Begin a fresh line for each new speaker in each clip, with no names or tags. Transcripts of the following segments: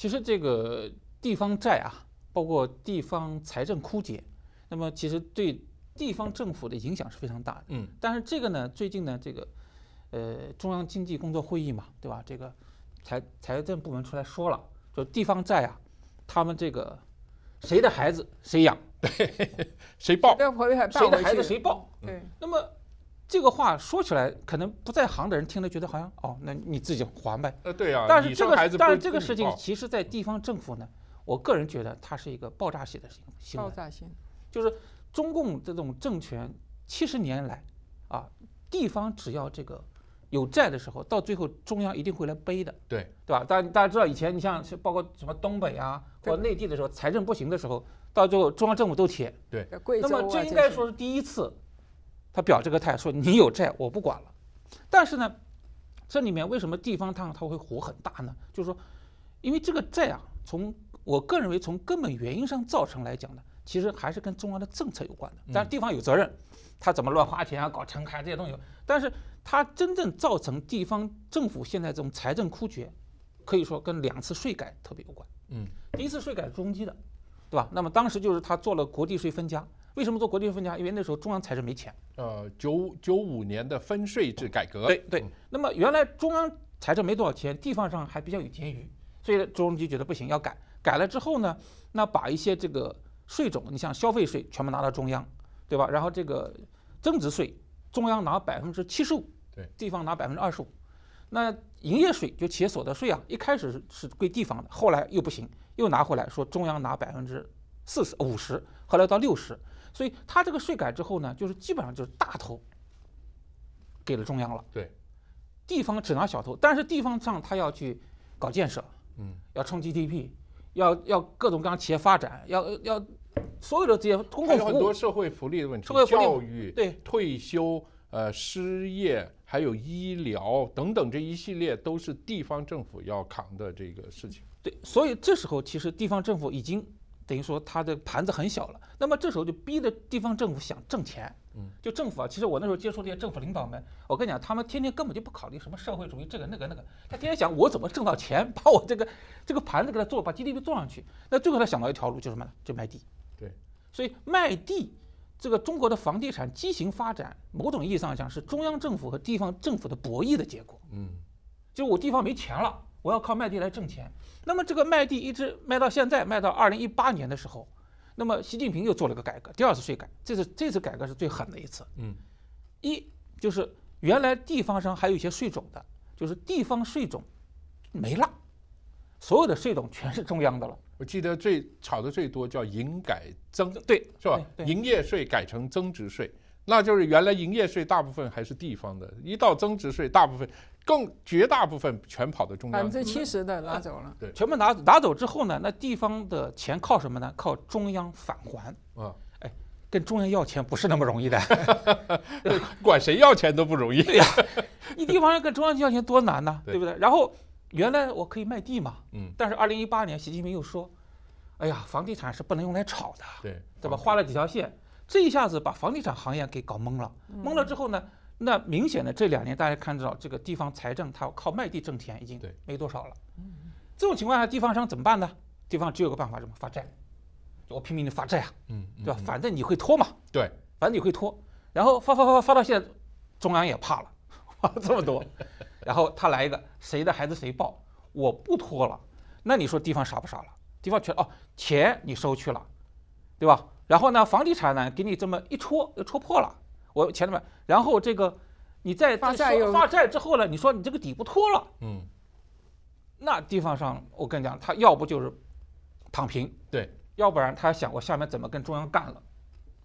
其实这个地方债啊，包括地方财政枯竭，那么其实对地方政府的影响是非常大的。嗯，但是这个呢，最近呢，这个呃，中央经济工作会议嘛，对吧？这个财财政部门出来说了，就地方债啊，他们这个谁的孩子谁养，谁抱，谁的孩子谁抱。对，那么。这个话说起来，可能不在行的人听了觉得好像哦，那你自己还呗。呃，对但是这个，但是这个事情，其实，在地方政府呢，我个人觉得它是一个爆炸性的行行为。爆炸性，就是中共这种政权七十年来啊，地方只要这个有债的时候，到最后中央一定会来背的。对，对吧？但大家知道以前，你像是包括什么东北啊，或内地的时候，财政不行的时候，到最后中央政府都贴。
对。那么这应该
说是第一次。他表这个态说：“你有债，我不管了。”但是呢，这里面为什么地方它他会火很大呢？就是说，因为这个债啊，从我个人认为从根本原因上造成来讲呢，其实还是跟中央的政策有关的。但地方有责任，他怎么乱花钱啊，搞城开这些东西。但是，它真正造成地方政府现在这种财政枯竭，可以说跟两次税改特别有关。嗯，第一次税改是中基的，对吧？那么当时就是他做了国地税分家。为什么做国际分家？因为那时候中央财政没钱。呃，九九五年的分税制改革，对对。那么原来中央财政没多少钱，地方上还比较有结余，所以朱镕基觉得不行，要改。改了之后呢，那把一些这个税种，你像消费税全部拿到中央，对吧？然后这个增值税，中央拿百分之七十五，对，地方拿百分之二十五。那营业税就企业所得税啊，一开始是归地方的，后来又不行，又拿回来，说中央拿百分之四十五十，后来到六十。所以，他这个税改之后呢，就是基本上就是大头给了中央了，对，地方只拿小头。但是地方上他要去搞建设，嗯，要冲 GDP，要要各种各样企业发展，要要所有的这些通过很多
社会福利的问题，教育对退休呃失业还有医疗等等这一系列都是地方政府要扛的这个事情。对，
所以这时候其实地方政府已经。等于说他的盘子很小了，那么这时候就逼着地方政府想挣钱。嗯，就政府啊，其实我那时候接触这些政府领导们，我跟你讲，他们天天根本就不考虑什么社会主义这个那个那个，他天天想我怎么挣到钱，把我这个这个盘子给他做，把 GDP 做上去。那最后他想到一条路，就是什么？呢？就卖地。对。所以卖地，这个中国的房地产畸形发展，某种意义上讲是中央政府和地方政府的博弈的结果。嗯。就是我地方没钱了。我要靠卖地来挣钱，那么这个卖地一直卖到现在，卖到二零一八年的时候，那么习近平又做了个改革，第二次税改，这次这次改革是最狠的一次，嗯，一就是原来地方上还有一些税种的，就是地方税种没了，所有的税种
全是中央的了。我记得最炒的最多叫营改增，对，是吧？营业税改成增值税，那就是原来营业税大部分还是地方的，一到增值税大部分。更绝大部分全跑的中央，百分之七
十的拿走了，对，全部拿拿走之后呢，那地方的钱靠什么呢？靠中央返还。啊，哎，跟中央要钱不是那么容易的，
管谁要钱都不容易呀。
你地方要跟中央要钱多难呐，对不对？然后原来我可以卖地嘛，嗯，但是二零一八年习近平又说，哎呀，房地产是不能用来炒的，对，对吧？画了几条线，这一下子把房地产行业给搞懵了，懵了之后呢？那明显的这两年大家看到，这个地方财政它靠卖地挣钱已经没多少了。这种情况下，地方商怎么办呢？地方只有个办法，什么发债，我拼命的发债，啊，对吧？反正你会拖嘛，对，反正你会拖。然后发发发发发到现在，中央也怕了，了这么多。然后他来一个谁的孩子谁抱，我不拖了。那你说地方傻不傻了？地方全哦，钱你收去了，对吧？然后呢，房地产呢，给你这么一戳，又戳破了。我前面，然后这个，你在发债发债之后呢，你说你这个底不脱了，嗯，那地方上我跟你讲，他要不就是躺平，对，要不然他想我下面怎么跟中央干了。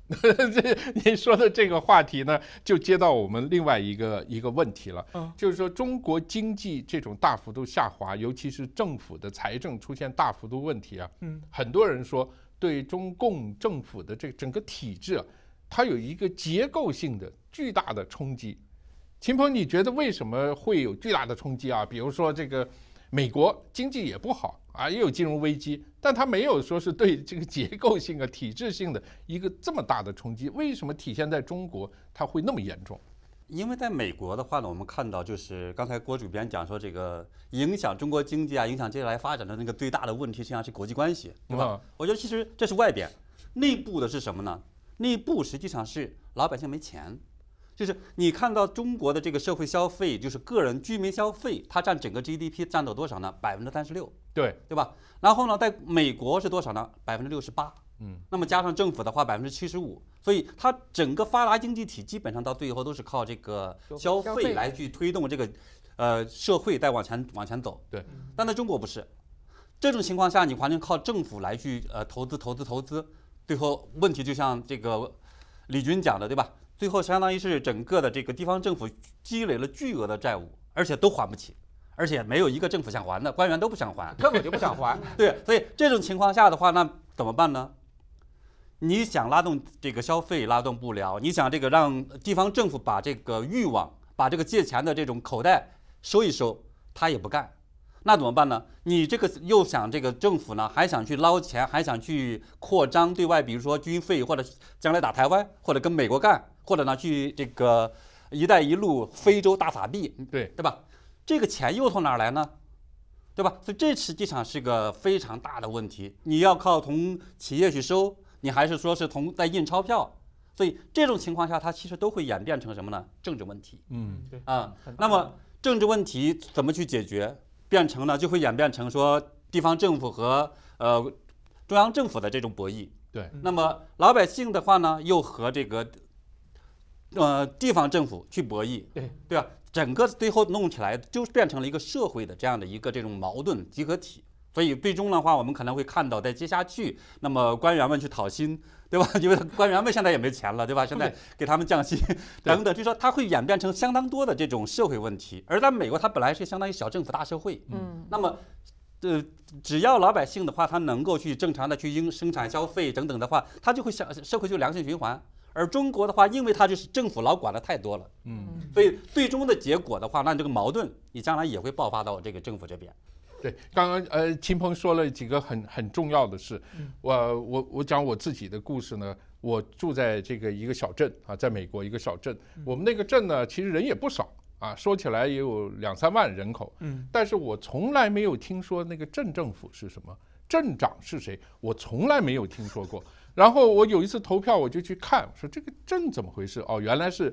这您 说的这个话题呢，就接到我们另外一个一个问题了，就是说中国经济这种大幅度下滑，尤其是政府的财政出现大幅度问题啊，嗯，很多人说对中共政府的这整个体制啊。它有一个结构性的巨大的冲击，秦鹏，你觉得为什么会有巨大的冲击啊？比如说这个美国经济也不好啊，也有金融危机，但它没有说是对这个结构性啊、体制性的一个这么大
的冲击，为什么体现在中国它会那么严重？因为在美国的话呢，我们看到就是刚才郭主编讲说，这个影响中国经济啊、影响接下来发展的那个最大的问题实际上是国际关系，对吧？我觉得其实这是外边，内部的是什么呢？内部实际上是老百姓没钱，就是你看到中国的这个社会消费，就是个人居民消费，它占整个 GDP 占到多少呢？百分之三十六，对对吧？然后呢，在美国是多少呢？百分之六十八，嗯，那么加上政府的话，百分之七十五，所以它整个发达经济体基本上到最后都是靠这个消费来去推动这个呃社会在往前往前走。对，但在中国不是，这种情况下你完全靠政府来去呃投资投资投资。最后问题就像这个李军讲的，对吧？最后相当于是整个的这个地方政府积累了巨额的债务，而且都还不起，而且没有一个政府想还的，官员都不想还，根本就不想还。对，所以这种情况下的话，那怎么办呢？你想拉动这个消费，拉动不了；你想这个让地方政府把这个欲望、把这个借钱的这种口袋收一收，他也不干。那怎么办呢？你这个又想这个政府呢，还想去捞钱，还想去扩张对外，比如说军费或者将来打台湾，或者跟美国干，或者呢去这个“一带一路”非洲大撒币，对对吧？这个钱又从哪来呢？对吧？所以这实际上是个非常大的问题。你要靠从企业去收，你还是说是从在印钞票？所以这种情况下，它其实都会演变成什么呢？政治问题。嗯，对啊。那么政治问题怎么去解决？变成呢，就会演变成说地方政府和呃中央政府的这种博弈。对，那么老百姓的话呢，又和这个呃地方政府去博弈。对，对吧？整个最后弄起来就变成了一个社会的这样的一个这种矛盾集合体。所以最终的话，我们可能会看到在接下去，那么官员们去讨薪，对吧？因为官员们现在也没钱了，对吧？现在给他们降薪 等等，就说它会演变成相当多的这种社会问题。而在美国，它本来是相当于小政府大社会，嗯。那么，呃，只要老百姓的话，他能够去正常的去应生产消费等等的话，他就会良社会就良性循环。而中国的话，因为它就是政府老管的太多了，嗯。所以最终的结果的话，那这个矛盾你将来也会爆发到这个政府这边。对，刚刚呃，秦鹏说
了几个很很重要的事。我我我讲我自己的故事呢。我住在这个一个小镇啊，在美国一个小镇。我们那个镇呢，其实人也不少啊，说起来也有两三万人口。嗯，但是我从来没有听说那个镇政府是什么，镇长是谁，我从来没有听说过。然后我有一次投票，我就去看，说这个镇怎么回事？哦，原来是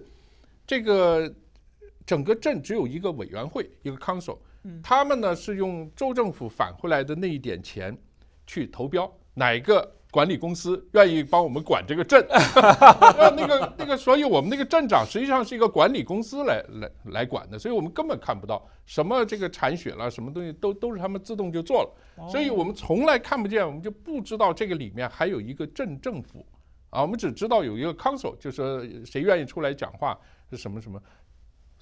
这个整个镇只有一个委员会，一个 council。他们呢是用州政府返回来的那一点钱，去投标哪个管理公司愿意帮我们管这个镇？那个那个，所以我们那个镇长实际上是一个管理公司来来来管的，所以我们根本看不到什么这个铲雪了，什么东西都都是他们自动就做了，所以我们从来看不见，我们就不知道这个里面还有一个镇政府啊，我们只知道有一个 council，就是谁愿意出来讲话是什么什么。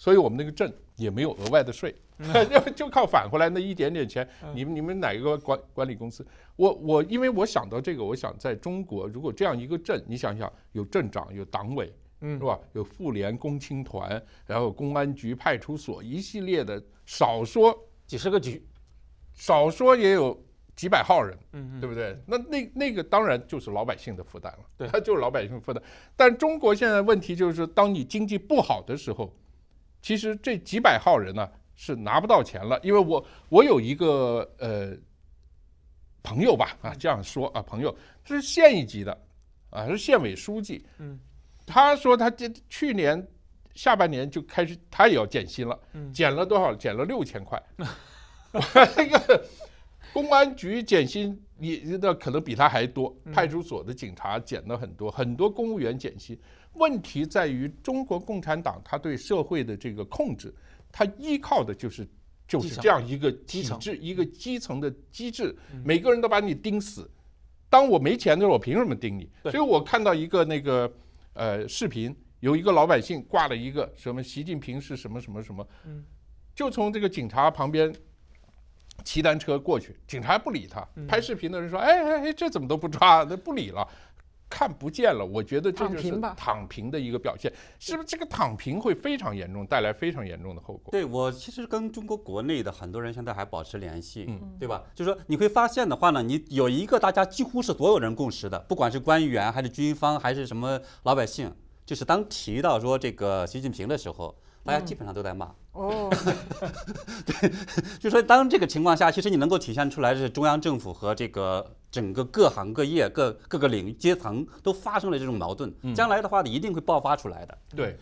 所以我们那个镇也没有额外的税，就就靠返回来那一点点钱。你们你们哪一个管管理公司？我我因为我想到这个，我想在中国，如果这样一个镇，你想想，有镇长，有党委，嗯，是吧？有妇联、共青团，然后公安局、派出所，一系列的，少说几十个局，少说也有几百号人，嗯对不对？那那那个当然就是老百姓的负担了，对，就是老百姓负担。但中国现在问题就是，当你经济不好的时候。其实这几百号人呢是拿不到钱了，因为我我有一个呃朋友吧啊这样说啊朋友是县一级的啊是县委书记，嗯，他说他这去年下半年就开始他也要减薪了，减了多少？减了六千块。公安局减薪，你那可能比他还多。派出所的警察减了很多，很多公务员减薪。问题在于中国共产党他对社会的这个控制，他依靠的就是就是这样一个体制，一个基层的机制，每个人都把你盯死。当我没钱的时候，我凭什么盯你？所以我看到一个那个呃视频，有一个老百姓挂了一个什么习近平是什么什么什么，就从这个警察旁边。骑单车过去，警察不理他。拍视频的人说：“哎哎哎，这怎么都不抓？那不理了，看不见了。”我觉得这就是
躺平的一个表现，是不是这个躺平会非常严重，带来非常严重的后果？对我其实跟中国国内的很多人现在还保持联系，对吧？就说你会发现的话呢，你有一个大家几乎是所有人共识的，不管是官员还是军方还是什么老百姓。就是当提到说这个习近平的时候，大家基本上都在骂
哦。
对，就说当这个情况下，其实你能够体现出来，是中央政府和这个整个各行各业、各各个领域阶层都发生了这种矛盾，将来的话，你一定会爆发出来的。
对。